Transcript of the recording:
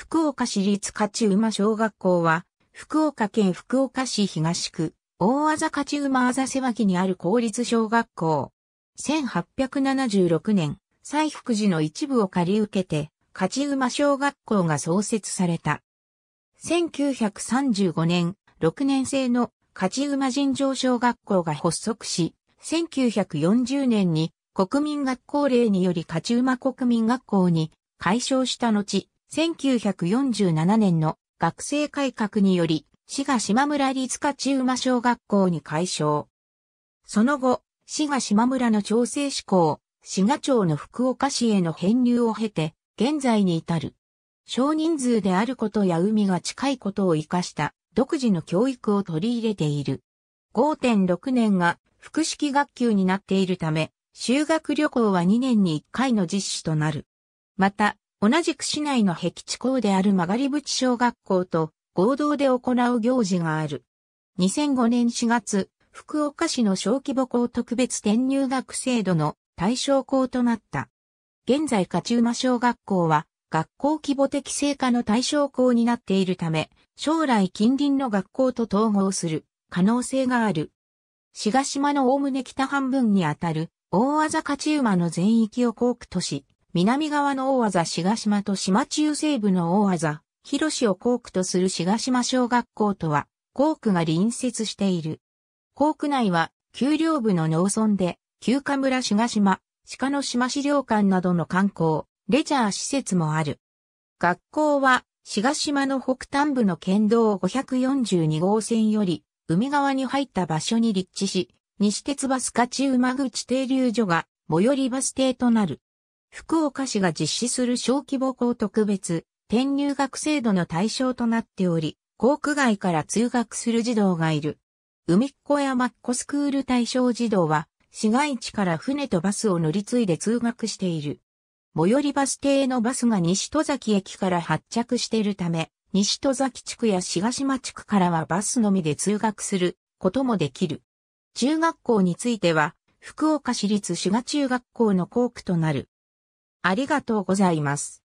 福岡市立勝馬小学校は、福岡県福岡市東区、大あ勝馬あざせにある公立小学校。1876年、西福寺の一部を借り受けて、勝馬小学校が創設された。1935年、6年生の勝馬尋常小学校が発足し、1940年に国民学校令により勝馬国民学校に解消した後、1947年の学生改革により、滋賀島村立勝馬小学校に改称。その後、滋賀島村の調整志向、滋賀町の福岡市への編入を経て、現在に至る。少人数であることや海が近いことを活かした独自の教育を取り入れている。5.6年が複式学級になっているため、修学旅行は2年に1回の実施となる。また、同じく市内の壁地校である曲がり淵小学校と合同で行う行事がある。2005年4月、福岡市の小規模校特別転入学制度の対象校となった。現在勝ち馬小学校は学校規模的成果の対象校になっているため、将来近隣の学校と統合する可能性がある。志賀島のおおむね北半分にあたる大技勝ち馬の全域を校区とし、南側の大技志島と島中西部の大技、広市を校区とする志島小学校とは、校区が隣接している。校区内は、丘陵部の農村で、旧河村志島、鹿の島資料館などの観光、レジャー施設もある。学校は、志島の北端部の県道542号線より、海側に入った場所に立地し、西鉄バス勝馬口停留所が、最寄りバス停となる。福岡市が実施する小規模校特別転入学制度の対象となっており、校区外から通学する児童がいる。海っ子やマッコスクール対象児童は、市街地から船とバスを乗り継いで通学している。最寄りバス停のバスが西戸崎駅から発着しているため、西戸崎地区や東間島地区からはバスのみで通学することもできる。中学校については、福岡市立志賀中学校の校区となる。ありがとうございます。